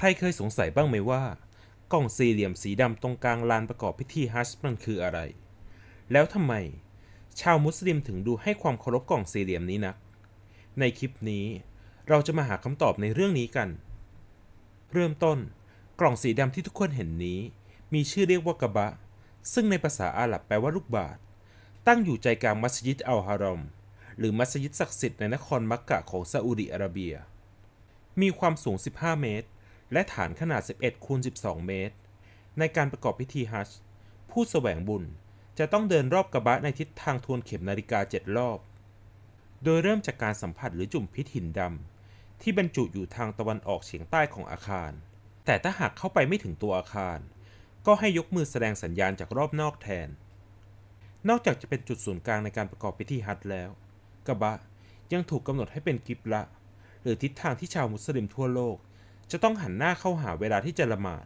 ใครเคยสงสัยบ้างไหมว่ากล่องสี่เหลี่ยมสีดำตรงกลางลานประกอบพิธีฮัจจ์มันคืออะไร แล้วทำไม ชาวมุสลิมถึงดูให้ความเคารพกล่องสี่เหลี่ยมนี้นะัก ในคลิปนี้ เราจะมาหาคำตอบในเรื่องนี้กัน เริ่มต้นกล่องสีดำที่ทุกคนเห็นนี้มีชื่อเรียกว่ากะบะ ซึ่งในภาษาอาหรับแปลว่าลูกบาศตั้งอยู่ใจกลางมัสยิดอัลฮารอมหรือมัสยิดศักดิ์สิทธิ์ในนครมักกะของซาอุดิอาระเบีย มีความสูง 15 เมตรและฐานขนาด 11 คูณ 12 เมตร ในการประกอบพิธีฮัชผู้แสวงบุญจะต้องเดินรอบกระบะในทิศทางทวนเข็มนาฬิกา 7 รอบ โดยเริ่มจากการสัมผัสหรือจุ่มพิษหินดำ ที่บรรจุอยู่ทางตะวันออกเฉียงใต้ของอาคาร แต่ถ้าหากเข้าไปไม่ถึงตัวอาคาร ก็ให้ยกมือแสดงสัญญาณจากรอบนอกแทน นอกจากจะเป็นจุดศูนย์กลางในการประกอบพิธีฮัทแล้วกระบะยังถูกกำหนดให้เป็นกิบละหรือทิศทางที่ชาวมุสลิมทั่วโลกจะต้องหันหน้าเข้าหาเวลาที่จะละหมาด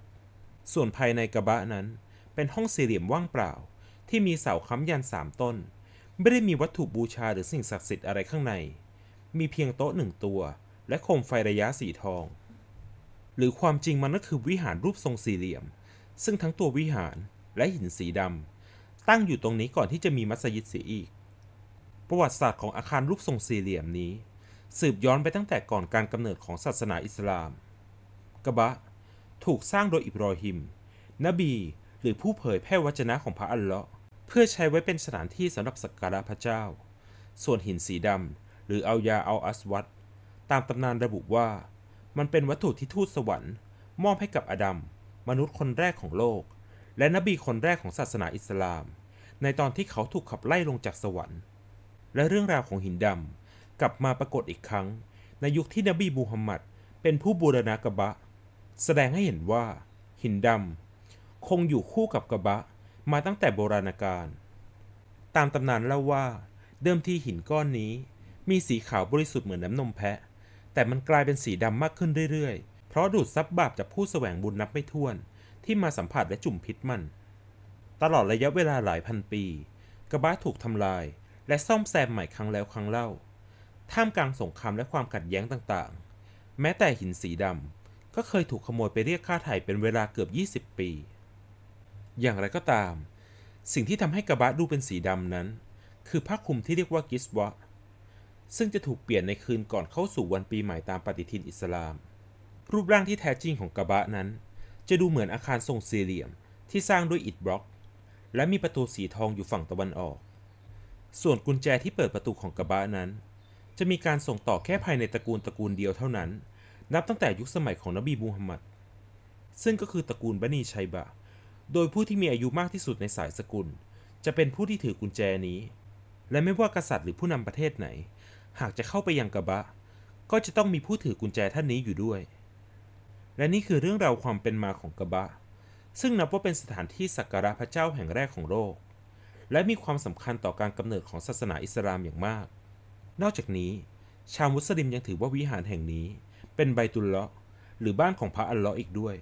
ส่วนภายในกะบะนั้น เป็นห้องสี่เหลี่ยมว่างเปล่า ที่มีเสาค้ำยันสามต้น ไม่ได้มีวัตถุบูชาหรือสิ่งศักดิ์สิทธิ์อะไรข้างใน มีเพียงโต๊ะหนึ่งตัว และโคมไฟระยะสีทอง หรือความจริงมันก็คือวิหารรูปทรงสี่เหลี่ยม ซึ่งทั้งตัววิหารและหินสีดำตั้งอยู่ตรงนี้ก่อนที่จะมีมัสยิดเสียอีก ประวัติศาสตร์ของอาคารรูปทรงสี่เหลี่ยมนี้ สืบย้อนไปตั้งแต่ก่อนการกำเนิดของศาสนาอิสลามกบะ ถูกสร้างโดยอิบรอฮิม นบีหรือผู้เผยแพร่วจนะของพระอัลเลาะห์เพื่อใช้ไว้เป็นสถานที่สำหรับสักการะพระเจ้า ส่วนหินสีดำหรืออายาอัลอัสวัดตามตำนานระบุว่ามันเป็นวัตถุที่ทูตสวรรค์ มอบให้กับอาดัมมนุษย์คนแรกของโลก และนบีคนแรกของศาสนาอิสลาม ในตอนที่เขาถูกขับไล่ลงจากสวรรค์ และเรื่องราวของหินดำกลับมาปรากฏอีกครั้ง ในยุคที่นบีมูฮัมมัดเป็นผู้บูรณากบะแสดงให้เห็นว่า หินดำ คงอยู่คู่กับกระบะ มาตั้งแต่โบราณกาล ตามตำนานเล่าว่า เดิมทีหินก้อนนี้ มีสีขาวบริสุทธิ์เหมือนน้ำนมแพะ แต่มันกลายเป็นสีดำมากขึ้นเรื่อยๆ เพราะดูดซับบาปจากผู้แสวงบุญนับไม่ถ้วน ที่มาสัมผัสและจุ่มพิษมัน ตลอดระยะเวลาหลายพันปี กระบะถูกทำลาย และซ่อมแซมใหม่ครั้งแล้วครั้งเล่า ท่ามกลางสงครามและความขัดแย้งต่างๆ แม้แต่หินสีดำก็เคยถูกขโมยไปเรียกค่าไถ่เป็นเวลาเกือบ 20 ปี อย่างไรก็ตาม สิ่งที่ทำให้กระบะดูเป็นสีดำนั้น คือผ้าคลุมที่เรียกว่ากิสวะ ซึ่งจะถูกเปลี่ยนในคืนก่อนเข้าสู่วันปีใหม่ตามปฏิทินอิสลาม รูปร่างที่แท้จริงของกระบะนั้น จะดูเหมือนอาคารทรงสี่เหลี่ยมที่สร้างด้วยอิฐบล็อก และมีประตูสีทองอยู่ฝั่งตะวันออก ส่วนกุญแจที่เปิดประตูของกระบะนั้น จะมีการส่งต่อแค่ภายในตระกูลตระกูลเดียวเท่านั้นนับตั้งแต่ยุคสมัยของนบีมูฮัมมัด ซึ่งก็คือตระกูลบันีชัยบะ โดยผู้ที่มีอายุมากที่สุดในสายสกุล จะเป็นผู้ที่ถือกุญแจนี้ และไม่ว่ากษัตริย์หรือผู้นำประเทศไหน หากจะเข้าไปยังกะบะ ก็จะต้องมีผู้ถือกุญแจท่านนี้อยู่ด้วย และนี่คือเรื่องราวความเป็นมาของกะบะ ซึ่งนับว่าเป็นสถานที่สักการะพระเจ้าแห่งแรกของโลก และมีความสำคัญต่อการกำเนิดของศาสนาอิสลามอย่างมาก นอกจากนี้ ชาวมุสลิมยังถือว่าวิหารแห่งนี้เป็นใบตุลละ หรือบ้านของพระอัลเลาะห์อีกด้วย